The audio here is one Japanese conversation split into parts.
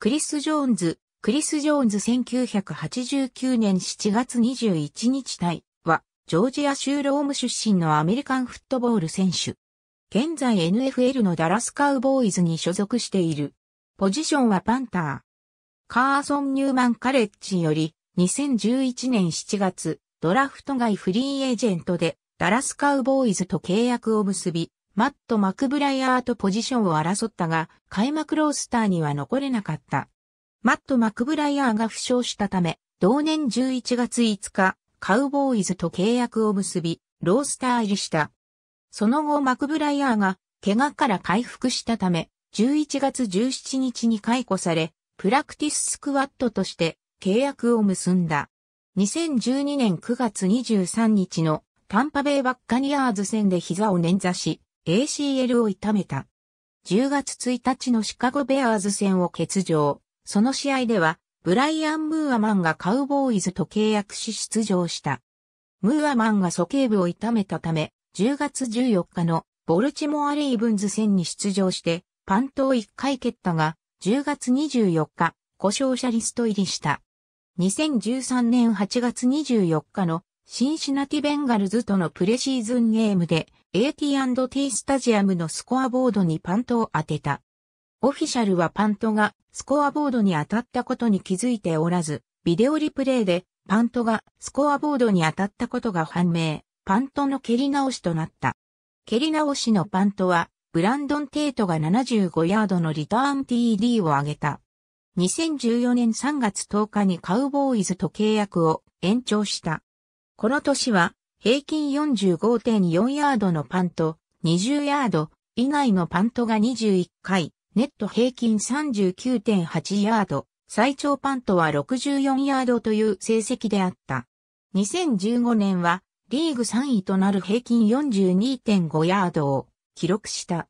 クリス・ジョーンズ、クリス・ジョーンズ1989年7月21日対は、ジョージア州ローム出身のアメリカンフットボール選手。現在 NFL のダラスカウボーイズに所属している。ポジションはパンター。カーソン・ニューマン・カレッジより、2011年7月、ドラフト外フリーエージェントで、ダラスカウボーイズと契約を結び、マット・マクブライアーとポジションを争ったが、開幕ロースターには残れなかった。マット・マクブライアーが負傷したため、同年11月5日、カウボーイズと契約を結び、ロースター入りした。その後マクブライアーが、怪我から回復したため、11月17日に解雇され、プラクティススクワットとして契約を結んだ。2012年9月23日のタンパベイバッカニアーズ戦で膝を捻挫し、ACL を痛めた。10月1日のシカゴベアーズ戦を欠場。その試合では、ブライアン・ムーアマンがカウボーイズと契約し出場した。ムーアマンが素径部を痛めたため、10月14日のボルチモア・レイブンズ戦に出場して、パントを1回蹴ったが、10月24日、故障者リスト入りした。2013年8月24日のシンシナティベンガルズとのプレシーズンゲームで AT&T スタジアムのスコアボードにパントを当てた。オフィシャルはパントがスコアボードに当たったことに気づいておらず、ビデオリプレイでパントがスコアボードに当たったことが判明、パントの蹴り直しとなった。蹴り直しのパントは、ブランドン・テイトが75ヤードのリターン TD を挙げた。2014年3月10日にカウボーイズと契約を延長した。この年は平均45.4ヤードのパント、20ヤード以内のパントが21回、ネット平均39.8ヤード、最長パントは64ヤードという成績であった。2015年はリーグ3位となる平均42.5ヤードを記録した。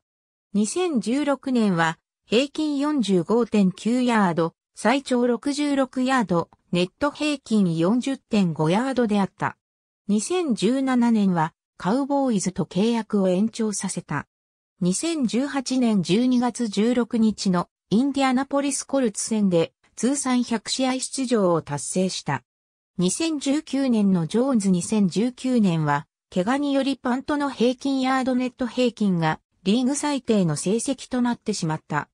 2016年は平均45.9ヤード、最長66ヤード、ネット平均40.5ヤードであった。2017年はカウボーイズと契約を延長させた。2018年12月16日のインディアナポリスコルツ戦で通算100試合出場を達成した。2019年のジョーンズ2019年は、怪我によりパントの平均ヤードネット平均がリーグ最低の成績となってしまった。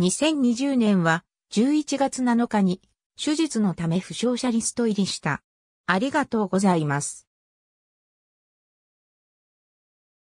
2020年は11月7日に手術のため負傷者リスト入りした。ありがとうございます。